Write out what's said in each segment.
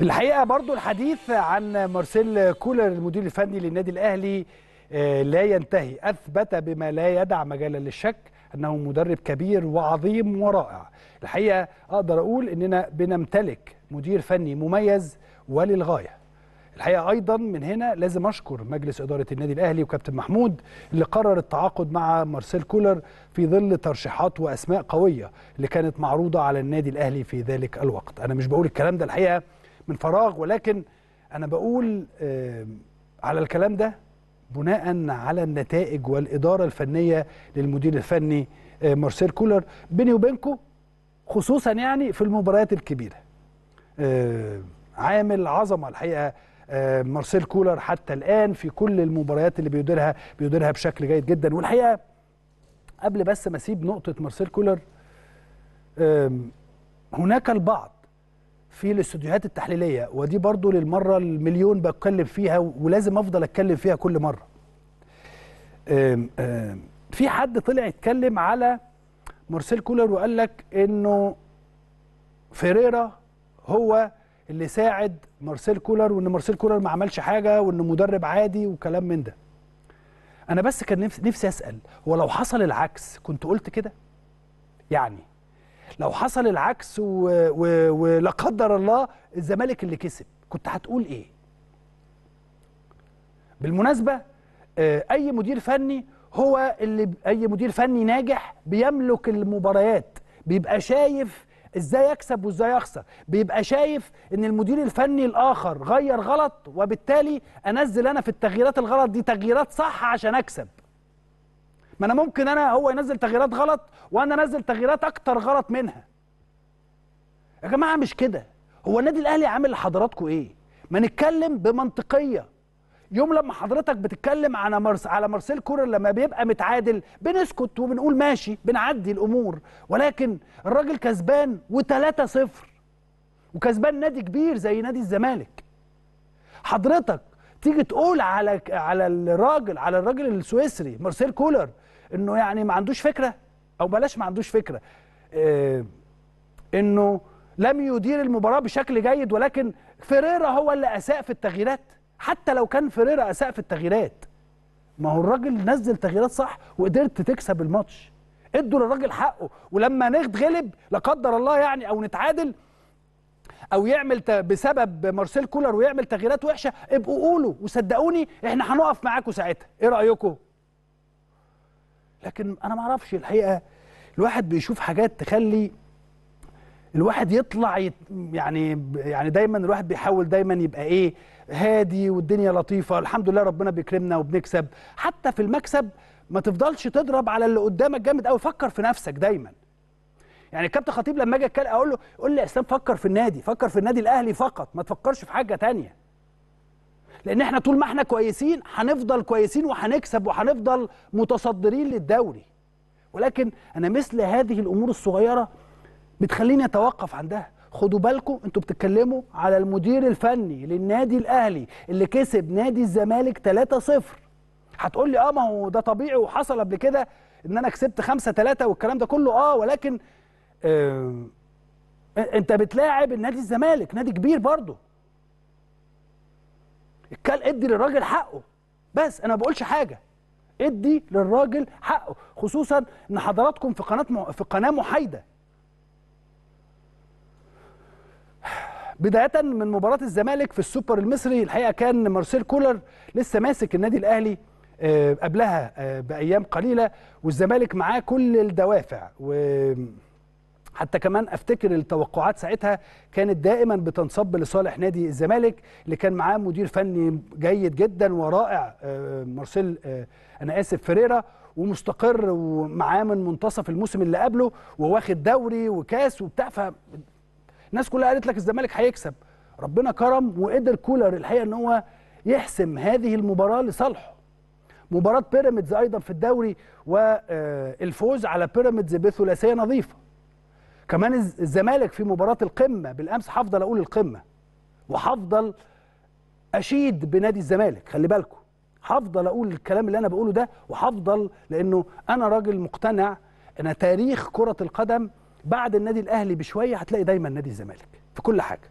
في الحقيقه برضو الحديث عن مارسيل كولر المدير الفني للنادي الاهلي آه، لا ينتهي اثبت بما لا يدع مجالا للشك انه مدرب كبير وعظيم ورائع الحقيقه اقدر اقول اننا بنمتلك مدير فني مميز وللغايه الحقيقه ايضا من هنا لازم اشكر مجلس اداره النادي الاهلي وكابتن محمود اللي قرر التعاقد مع مارسيل كولر في ظل ترشيحات واسماء قويه اللي كانت معروضه على النادي الاهلي في ذلك الوقت انا مش بقول الكلام ده الحقيقه من فراغ ولكن انا بقول آه، على الكلام ده بناء على النتائج والاداره الفنيه للمدير الفني آه، مارسيل كولر بيني وبينكم خصوصا يعني في المباريات الكبيره آه، عامل عظمه الحقيقه مارسيل كولر حتى الان في كل المباريات اللي بيديرها بيديرها بشكل جيد جدا والحقيقه قبل بس ما اسيب نقطه مارسيل كولر هناك البعض في الاستوديوهات التحليليه ودي برضو للمره المليون بتكلم فيها ولازم افضل اتكلم فيها كل مره آم آم في حد طلع يتكلم على مارسيل كولر وقال لك انه فيريرا هو اللي ساعد مارسيل كولر وان مارسيل كولر ما عملش حاجه وانه مدرب عادي وكلام من ده انا بس كان نفسي نفسي اسال هو لو حصل العكس كنت قلت كده يعني لو حصل العكس ولا قدر الله الزمالك اللي كسب كنت هتقول ايه بالمناسبه آه، اي مدير فني هو اللي اي مدير فني ناجح بيملك المباريات بيبقى شايف ازاي يكسب وازاي يخسر بيبقى شايف ان المدير الفني الاخر غير غلط وبالتالي انزل انا في التغييرات الغلط دي تغييرات صح عشان اكسب ما انا ممكن انا هو ينزل تغييرات غلط وانا انزل تغييرات اكتر غلط منها يا جماعه مش كده هو النادي الاهلي عامل لحضراتكم ايه ما نتكلم بمنطقيه يوم لما حضرتك بتتكلم على مرس على مارسيل كورر لما بيبقى متعادل بنسكت وبنقول ماشي بنعدي الامور ولكن الراجل كسبان و3 0 وكسبان نادي كبير زي نادي الزمالك حضرتك تيجي تقول على على الراجل على الراجل السويسري مارسيل كولر انه يعني ما عندوش فكره او بلاش ما عندوش فكره آه انه لم يدير المباراه بشكل جيد ولكن فيريرا هو اللي اساء في التغييرات حتى لو كان فيريرا اساء في التغييرات ما هو الراجل نزل تغييرات صح وقدرت تكسب الماتش ادوا للراجل حقه ولما نغلب لا قدر الله يعني او نتعادل او يعمل بسبب مارسيل كولر ويعمل تغييرات وحشه ابقوا قولوا وصدقوني احنا هنقف معاكم ساعتها ايه رايكم لكن انا ما اعرفش الحقيقه الواحد بيشوف حاجات تخلي الواحد يطلع يت... يعني يعني دايما الواحد بيحاول دايما يبقى ايه هادي والدنيا لطيفه الحمد لله ربنا بيكرمنا وبنكسب حتى في المكسب ما تفضلش تضرب على اللي قدامك جامد قوي فكر في نفسك دايما يعني الكابتن خطيب لما اجي اتكلم اقول له قول لي يا اسلام فكر في النادي فكر في النادي الاهلي فقط ما تفكرش في حاجه تانية لان احنا طول ما احنا كويسين هنفضل كويسين وهنكسب وهنفضل متصدرين للدوري ولكن انا مثل هذه الامور الصغيره بتخليني اتوقف عندها خدوا بالكم انتوا بتتكلموا على المدير الفني للنادي الاهلي اللي كسب نادي الزمالك 3-0 هتقول لي اه ما هو ده طبيعي وحصل قبل كده ان انا كسبت 5 3 والكلام ده كله اه ولكن انت بتلاعب النادي الزمالك نادي كبير برضه الكل ادي للراجل حقه بس انا ما بقولش حاجه ادي للراجل حقه خصوصا ان حضراتكم في قناه م... في قناه محايده بدايه من مباراه الزمالك في السوبر المصري الحقيقه كان مارسيل كولر لسه ماسك النادي الاهلي قبلها بايام قليله والزمالك معاه كل الدوافع و حتى كمان افتكر التوقعات ساعتها كانت دائما بتنصب لصالح نادي الزمالك اللي كان معاه مدير فني جيد جدا ورائع آه، مارسيل آه، انا اسف فيريرا ومستقر ومعاه من منتصف الموسم اللي قبله وواخد دوري وكاس وبتاع ف الناس كلها قالت لك الزمالك هيكسب ربنا كرم وقدر كولر الحقيقه ان هو يحسم هذه المباراه لصالحه مباراه بيراميدز ايضا في الدوري والفوز آه، على بيراميدز بثلاثيه نظيفه كمان الزمالك في مباراه القمه بالامس هفضل اقول القمه وهفضل اشيد بنادي الزمالك خلي بالكم هفضل اقول الكلام اللي انا بقوله ده وهفضل لانه انا راجل مقتنع ان تاريخ كره القدم بعد النادي الاهلي بشويه هتلاقي دايما نادي الزمالك في كل حاجه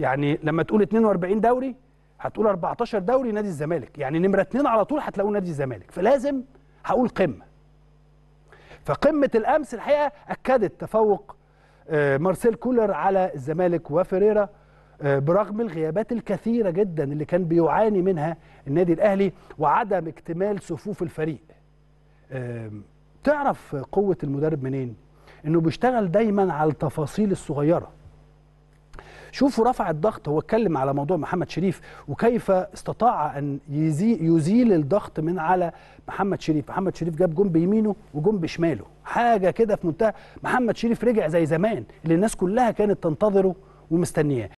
يعني لما تقول 42 دوري هتقول 14 دوري نادي الزمالك يعني نمره 2 على طول هتلاقوا نادي الزمالك فلازم هقول قمه فقمه الامس الحقيقه اكدت تفوق آه، مارسيل كولر على الزمالك وفريرا آه، برغم الغيابات الكثيره جدا اللي كان بيعاني منها النادي الاهلي وعدم اكتمال صفوف الفريق آه، تعرف قوه المدرب منين انه بيشتغل دايما على التفاصيل الصغيره شوفوا رفع الضغط هو اتكلم على موضوع محمد شريف وكيف استطاع ان يزيل الضغط من على محمد شريف محمد شريف جاب جون بيمينه وجون بشماله حاجه كده في منتهى محمد شريف رجع زي زمان اللي الناس كلها كانت تنتظره ومستنياه